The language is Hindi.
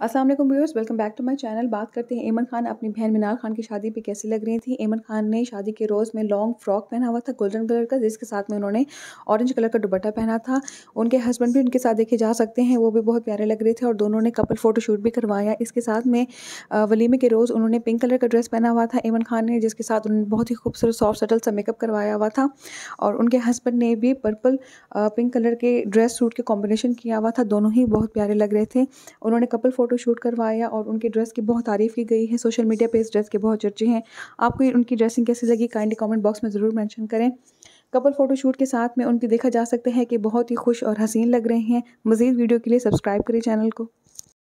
Aslam viewers welcome back to my channel बात करते हैं एमन खान अपनी बहन मीनार खान की शादी पे कैसी लग रही थी एमन खान ने शादी के रोज़ में लॉन्ग फ्रॉक पहना हुआ था गोल्डन कलर का जिसके साथ में उन्होंने ऑरेंज कलर का दुपट्टा पहना था उनके हस्बैंड भी उनके साथ देखे जा सकते हैं वो भी बहुत प्यारे लग रहे थे और दोनों ने कपल फोटोशूट भी करवाया इसके साथ में वलीमे के रोज़ उन्होंने पिंक कलर का ड्रेस पहना हुआ था एमन खान ने जिसके साथ उन्होंने बहुत ही खूबसूरत सॉफ्ट सटल सा मेकअप करवाया हुआ था और उनके हस्बैंड ने भी पर्पल पिंक कलर के ड्रेस सूट के कॉम्बिनेशन किया हुआ था दोनों ही बहुत प्यारे लग रहे थे उन्होंने कपल फोटो फ़ोटोशूट करवाया और उनके ड्रेस की बहुत तारीफ़ की गई है सोशल मीडिया पे इस ड्रेस के बहुत चर्चे हैं आपको उनकी ड्रेसिंग कैसी लगी काइंडली कमेंट बॉक्स में ज़रूर मेंशन करें कपल फ़ोटोशूट के साथ में उनके देखा जा सकता है कि बहुत ही खुश और हसीन लग रहे हैं मज़ीद वीडियो के लिए सब्सक्राइब करें चैनल को